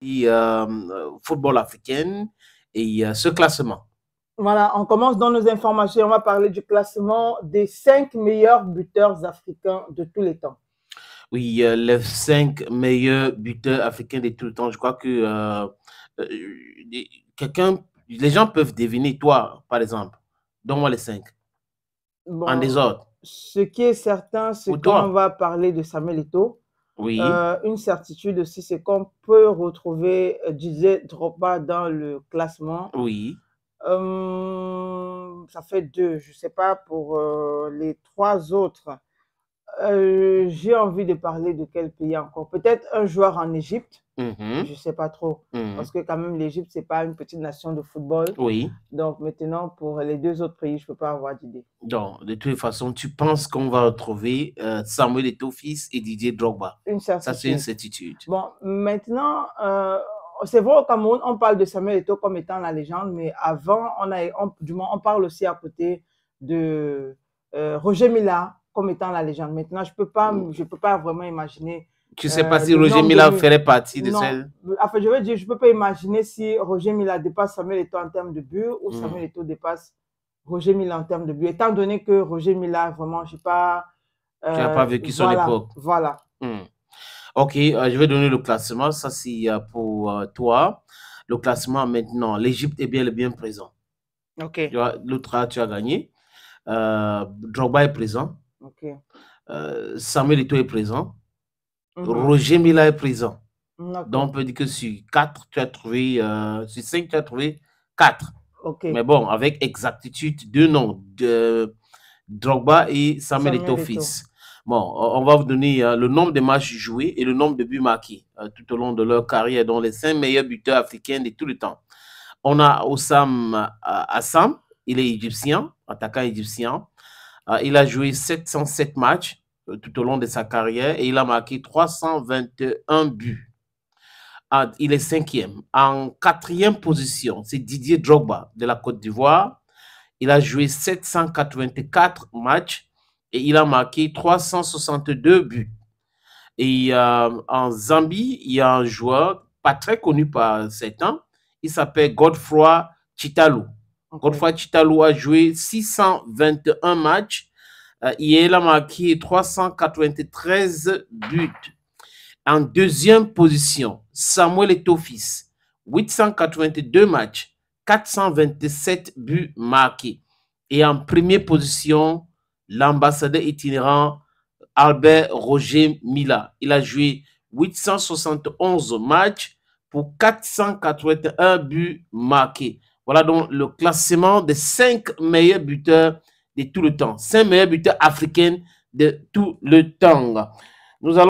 Et, euh, football africain et ce classement. Voilà, on commence dans nos informations. On va parler du classement des cinq meilleurs buteurs africains de tous les temps. Oui, les cinq meilleurs buteurs africains de tous les temps. Je crois que euh, euh, quelqu'un, les gens peuvent deviner, toi, par exemple. Donne-moi les cinq en désordre. Ce qui est certain, c'est qu'on va parler de Samuel Oui. Euh, une certitude aussi, c'est qu'on peut retrouver euh, disait Dropa dans le classement. Oui. Hum, ça fait deux. Je ne sais pas pour euh, les trois autres. Euh, j'ai envie de parler de quel pays encore Peut-être un joueur en Égypte. Mhm. Je ne sais pas trop. Mhm. Parce que quand même, l'Égypte, ce n'est pas une petite nation de football. Oui. Donc maintenant, pour les deux autres pays, je ne peux pas avoir d'idée. Donc, de toute façon, tu penses qu'on va retrouver euh, Samuel Samuel fils et Didier Drogba. Ça, c'est une certitude. Bon, maintenant, euh, c'est vrai au Cameroun, on parle de Samuel Eto'o comme étant la légende, mais avant, on a, du moins, on parle aussi à côté de Roger Mila comme étant la légende. Maintenant, je peux, pas, mm. je peux pas vraiment imaginer. Tu sais pas euh, si Roger Milan ferait partie de celle. Euh, enfin, je veux dire, je peux pas imaginer si Roger Mila dépasse Samuel Eto'o en termes de but ou mm. Samuel Eto'o dépasse Roger Milan en termes de but Étant donné que Roger Mila, vraiment, je ne sais pas. tu n'as pas vécu euh, son époque. Voilà. Mm. Ok, je vais donner le classement. Ça, c'est pour toi. Le classement maintenant, l'Égypte est bien, bien présent. Ok. tu as gagné. Drogba est présent. Euh, Samuel Eto'o est présent. Mhm. Roger Mila est présent. Donc, on peut dire que sur 4, tu as trouvé, euh, sur 5, tu as trouvé 4. Mais bon, avec exactitude, deux noms, de Drogba et Samuel, fils. Bon, on va vous donner euh, le nombre de matchs joués et le nombre de buts marqués tout au long de leur carrière, dont les cinq meilleurs buteurs africains de tout le temps. On a Osam Assam, il est égyptien, attaquant égyptien. Ah, il a joué 707 matchs euh, tout au long de sa carrière et il a marqué 321 buts. Ah, il est cinquième. En quatrième position, c'est Didier Drogba de la Côte d'Ivoire. Il a joué 784 matchs et il a marqué 362 buts. Et euh, en Zambie, il y a un joueur pas très connu par certains. Il s'appelle Godfroy Chitalou. Encore une fois, Chitalou a joué 621 matchs. Euh, il a marqué 393 buts. En deuxième position, Samuel Etofis, 882 matchs, 427 buts marqués. Et en première position, l'ambassadeur itinérant Albert Roger Mila. Il a joué 871 matchs pour 481 buts marqués. Voilà donc le classement des cinq meilleurs buteurs de tout le temps. Cinq meilleurs buteurs africains de tout le temps. Nous allons